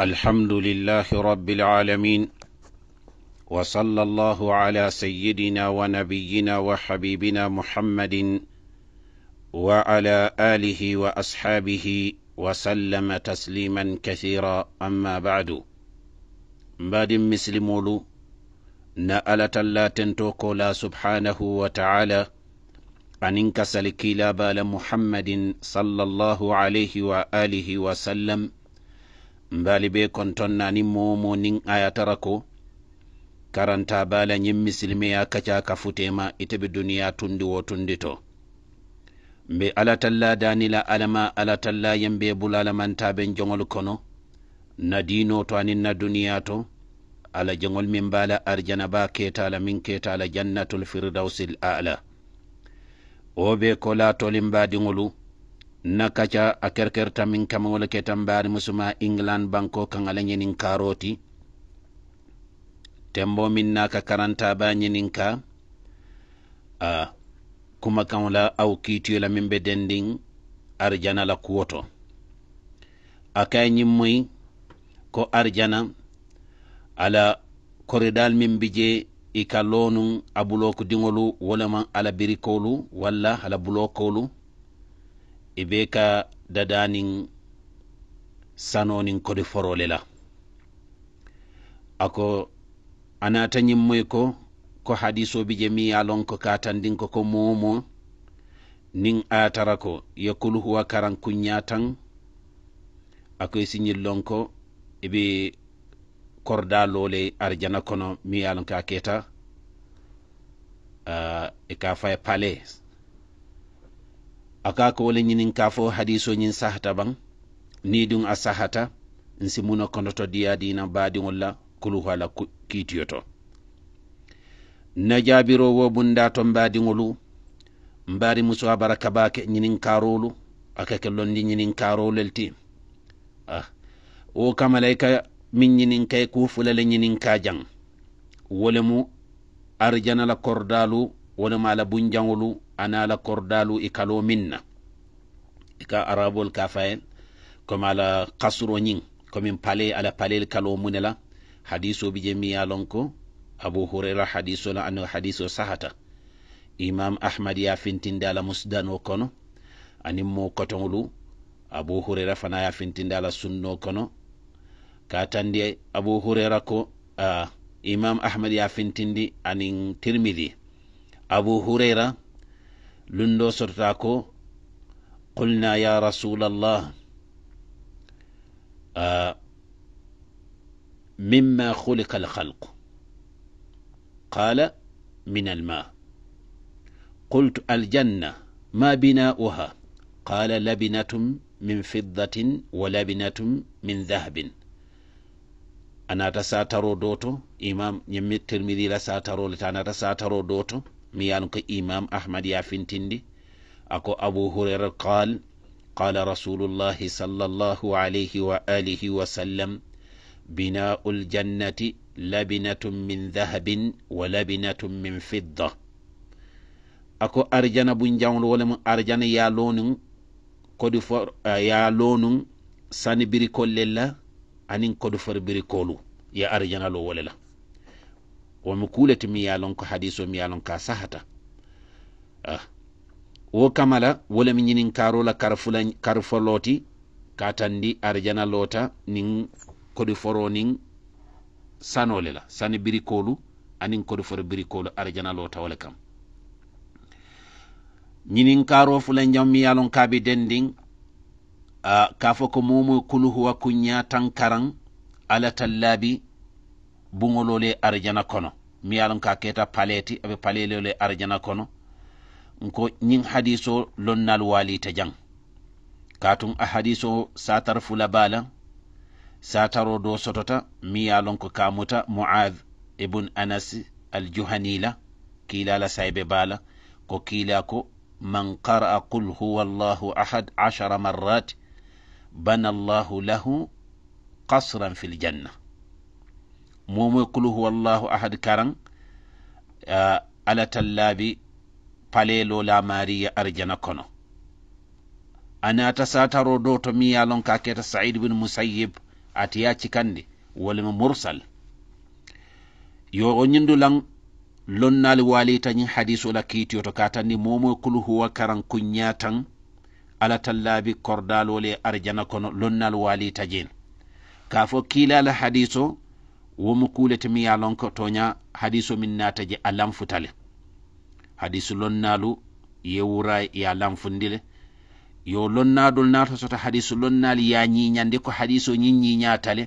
الحمد لله رب العالمين وصلى الله على سيدنا ونبينا وحبيبنا محمد وعلى اله واصحابه وسلم تسليما كثيرا اما بعد بعد مسلمولو نألة لا تنتوكو لا سبحانه وتعالى أن انكسل لا بال محمد صلى الله عليه وآله وسلم mbali be kontonnani momo nin ayatara ko karanta bala yin misilmeya kacaka futema itebe duniya tundi wo tundi to mbe alatalla danila alama alatalla yembe bula alamantaben jogol kono na dino to anin na duniya to ala jogol min bala arjana ba ketala min ketala jannatul firdausil ala o be ko latolin badiŋolu nakaca a kerker tamin kamawole ke tambari musuma england banko kangala nyenin karoti tembo min naka karanta ba nyenin ka a kuma kamala au kitiyola min be dendin arjana la kuwoto a kai nyin mai ko arjana ala koridal min bije ika lonun abulo ku dingolu wala man ala birikolu wala ala bulokolu e be ka dadanin sanonin kodi forolela ako anata yimmoy ko ko hadisoɓi je mi yalon ko katandin ko ko momo nin atara ko yakul huwa karan kunya tan ako e siñillon ko eɓe korda lole arjana kono mi yalon ka keta uh, e ka faye palais aka ko wole ñinin ka fo hadisoñin sahata ban ni dun a sahata n simuno konoto diyadina baadiŋolla kuluhala kiitiyoto na jaabiro wo bunda ton baadiŋolu mbaari muso abara kabaake ñinin karolu aka ke londi ñinin karolel ti ah. wo kamalayka min ñinin kay e ku fulale ñinin ka jaŋ wolemu arijanala kordalu wolemu ala bunjaŋolu ana la kordalu i kalo min na i ka arabol ka fayen comme ala kasuro ñing comme pale ala palel kalo mune la hadiso bi je mi ya lon ko abu hurera hadiso la ano hadiso sahata imam ahmad ya fintinde ala musdano kono anin mo kotonlu abu hurera fana ya fintinde ala sunno kono ka tandi abu hurera ko uh, imam ahmad ya fintindi anin tirmidhi abu hurera lundo قلنا يا رسول الله rasulallah آه، مما خلق الخلق قال من الماء قلت الجنة ما بناؤها قال لبنة من فضة ولبنة من ذهب أنا تساترو دوتو إمام يمي الترمذي لساترو لتانا تساترو دوتو mi yanu ko imam ahmad yafintindi ako abu hurera qal qala rasulullahi sallllahu alayhi wa alihi wa sallam binau ljannati labinatum min dahabin wa labinatum min fidda ako arjana bun jawlo wala mu arjana ya lonun kodi for uh, ya lonun sani birikolle la anin kodi for birikolu ya arjana lo wala la womi kuleti ti ye ko hadiso mi ka sahata ah. wo kamala wo lemi ñininkaro la karfoloti ka tandi arjana lota nin kodi foro nin sanole la sani birikolu anin kodi foro birikolu arjana lota wole kam ñininkaro fulan jam mi ka lon kabi dendin uh, ah, ka fo ko momo kulu huwa kunya tankaran ala tallabi buŋolole arjana kono miyalon ka keta paleti aɓe palelole arjana kono nko ñin hadiso lonnal walita jang katun a hadiso satar fula bala sataro do sotota miyalon ko kamuta muad ibn anas aljuhanila kilala saybe bala ko kila ko man qara'a qul huwa allahu ahad ashara marrat bana allahu lahu qasran fil ljanna momoy kul huwallahu ahad karan eh, ala tallaɓi paleelo Mariya arjana kono anata sataro do to mi yalon ka keta said bin musayyib atiya cikandi wolema mursal yo o ñindulan lonnali walitañin hadisu la kiitiyo to katandi momoy kul huwa karan kuñya tan ala tallaɓi kordalole arjana kono lonnal walitajen ka fo kiilala hadiso womu kuulete mi ye lonko ko toña hadiso min naata je a lanfuta le hadisu lonnaalu ye wura ye lanfundi le yo lonnaadol naata soto hadisu lonnaali ye ñiñandi ko hadiso ñiŋ ñiiñaata le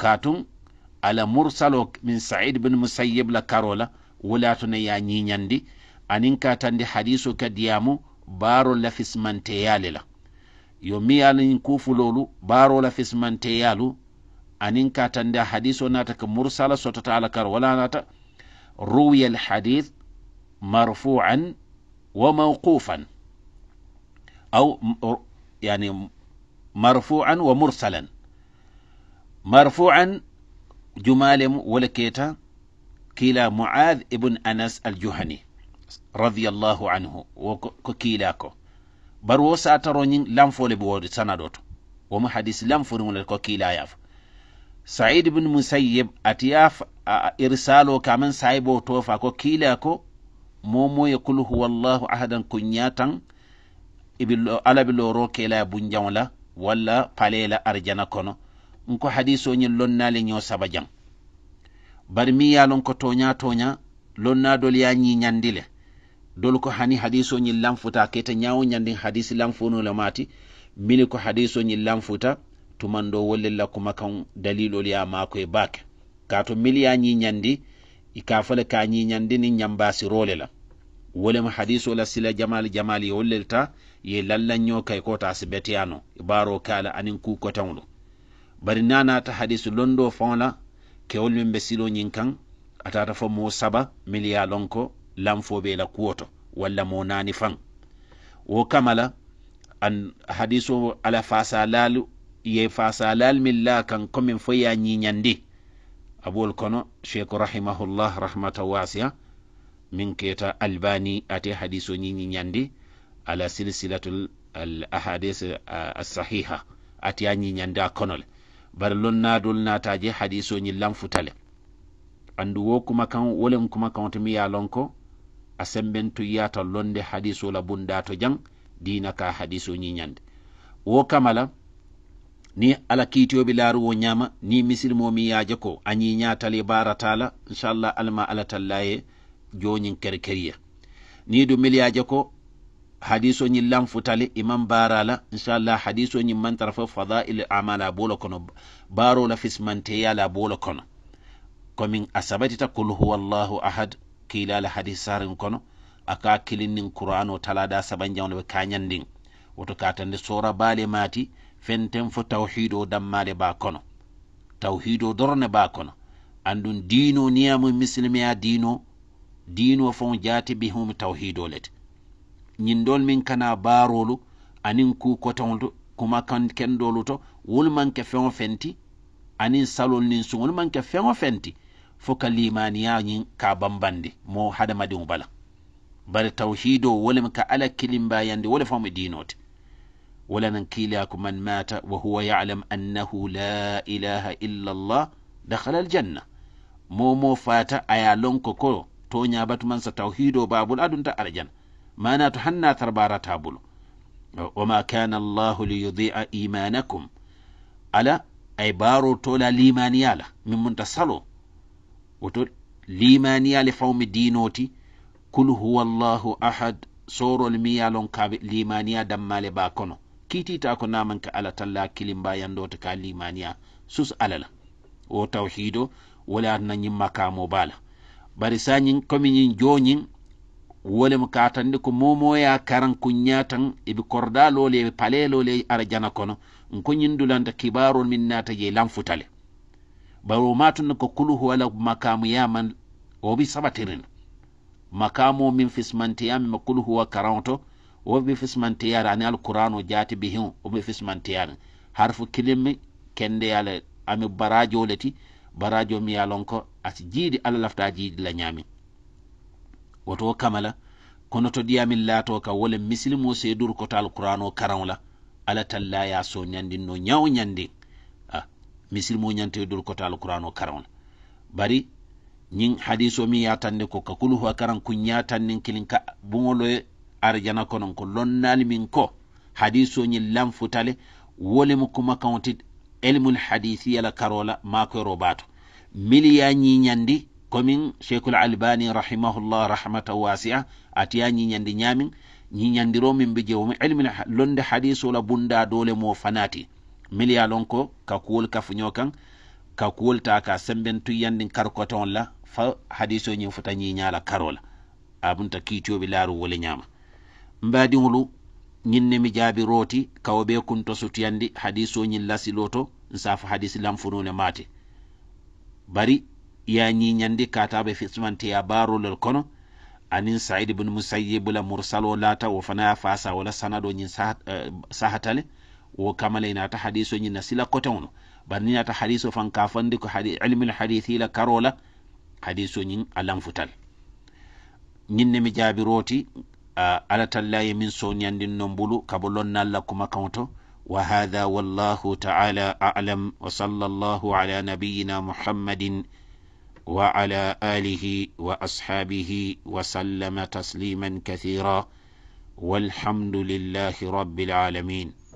kaatun ala mursalo min said bin musayib la karo la wulaatu ne ye ñiñandi aniŋ kaatandi hadiso ka diyaamu baaro la fisimanteyaale la yo miŋ ye a loŋ kuufuloolu baaro la anin ka tande hadiso nata ka mursala sotota ala kar wala nata ruwiya alhadith marfu'an wa mawqufan أو يعني مرفوعا ومرسلا مرفوعا جمال ولكيتا كلا معاذ ابن أنس الجهني رضي الله عنه وكيلاكو برو ساترونين لنفو لبوري سندوتو وما حديث لنفو لكو كيلا يافو said bin musayib atiya irsalo kaman saibo tofa ko kila ko momoye kul huwa llahu ahadan kunyatan ibillo alabilo ro kila bunjawla walla palela arjana kono nko hadiso nyi lonnale nyo sabajan bar mi ya lon ko tonya tonya lonna dol ya nyi nyandile dol ko hani hadiso nyi lamfuta kete nyawo nyandin hadisi lamfuno lamati mini ko hadiso nyi lamfuta tumando ɗo wollella kuma kan dalilol ya mako e bake kato miliya ñiñandi ika fole ka ñiñandi ni ñambasirole la wolem hadiso la sila jamal jamal ye wollel ta ye lallanño kay kota sibetiyano e kala anin kukotanɗo bari nanata hadisu londo faŋo la kewol min be silo ñiŋ kaŋ atata fo moo saba miliya lonko lanfo be la kuwo walla moo naani faŋ wo kama an hadiso ala fasa laalu ye fasalal milla kan komin fo ya ñiñandi abol kono cheikh rahimahullah rahmata wasia min keta albani ate hadiso ñiñiñandi ala silsilatu al ahadis uh, asahiha ate a ñiñandi a konole bari lon nadol nataje hadiso ñi lanfutale andu wo kuma kan wolen kuma kan to mi ya ko a sembentu yata londe hadiso la bunda to jang dina ka hadiso ñiñandi wo kamala ni ala kiitiyo ɓe laaru ñaama ni misilmo mi yaaje ko añi ñaatale baaratala inchallah alama ala tallaye joñin kerkeriya ni du mil yaaje ko hadiso ñin lanfutale imam barala inchallah hadiso ñin mantara fo fadail amal a bolo kono barola fismanteyala bolo kono komin a sabatita kul huwa llahu ahad kiilala hadis sarin kono aka kilinnin qur'an talada sabanjawno ɓe kañandin woto katande sora baale maati fenten fo tawhido dammale ba kono tawhido dorne ba kono andun dino niyamu misilimiya dino dino fon jati bi hum tawhido lete ñindol min kana baarolu anin ku kotonlu kuma kan kendolu to wolu manke feŋo fenti anin salol nin suŋolu manke feŋo fenti fo ka limaniya ñin ka bambandi mo hadamadiŋo bala bari tawhido wolem ka ala kilimbayandi wole faŋo mi dinote ولمن كلاكم من مات وهو يعلم أنه لا إله إلا الله دخل الجنة مومو فاتا أيا لونكو كو تونا باتمان ستوحيدو بابل أدن الجنة ما ناتو حنا تربارة تابلو وما كان الله ليضيع إيمانكم على أي بارو تولا ليمانيالا من منتصلو وتول ليمانيال فوم دينوتي كل هو الله أحد سورو الميالون كاب ليمانيا دمالي باكونو kiitita ko namanka ala talla hakkili mbayandota ka limaniya sus alala o tawhido wala na ñin makamo bala bari sañin komi ñin joñin wolem katandi ko momoya karan kunya ibi korda lole ibi pale lole ara jana kono nko dulanta kibarol min nata je lanfutale baro matun ko kuluhu wala makamu yaman obi sabatirin makamo min fismantiyamin ma kuluhu wa karanto wo be fismantiyar ani alqur'ano jati bihin wo be fismantiyar harfu kilimi kende yale ami barajo leti barajo mi yalon ko ati jidi alla lafta jidi la nyami woto kamala kono to ɗiyamin lato ka wole misilimo sedur koto alqur'an o karaŋo la ala talla ya so nyandi no ñaw nyandi ah mislimo nyante dur koto alqur'an o karaŋo bari nyin hadiso mi ya yatanni ko ka kuluhu a karaŋ kuñ yatannin kilin ka arjana konon ko lonnali min ko hadisoñin lanfutale wolemu kumakaŋo ti elmul hadisi yala karola makoyro bato miliya ñiñandi komin cheikhul albani rahimahullah rahmata wasia atiya ñiñandi ñamin ñiñandiro min be jewom ilmil londe hadisola bunda dole mo fanati miliya lon ko ka kafuño kan ka ta ka semben tuyyandin karkoton la fa hadiso ñin futa ñiñala karola abunta kiitiyoɓe laaru wole ñama mbaadiŋolu ñiŋ nemi mi jaabiroo kawo bee kunto sutuyandi hadisoo ñiŋ lasiloo to nsaafa hadisi lanfunoo le maate bari ye a ñiiñandi kaata be fisimanteya baaroo lel kono anin said ibnu musayib la mursaloo laata wo fana ye faasa wo la sanadoo ñiŋ sahata le wo kama le naata hadisoo ñiŋ na sila koteŋo no bari ni naata hadisoo faŋ ka fandi ko ilmul hadithi la karoo la hadisoo ñiŋ a lanfuta ñiŋ ne mi jaabiroo uh, ala tallaye min soñandin non mbulu kabo lonna allah kuma kawto wa hada wallahu taala alam wa sallallahu ala nabiyina muhammadin wa ala alihi wa ashabihi wa sallama tasliman kathira والحمد لله رب العالمين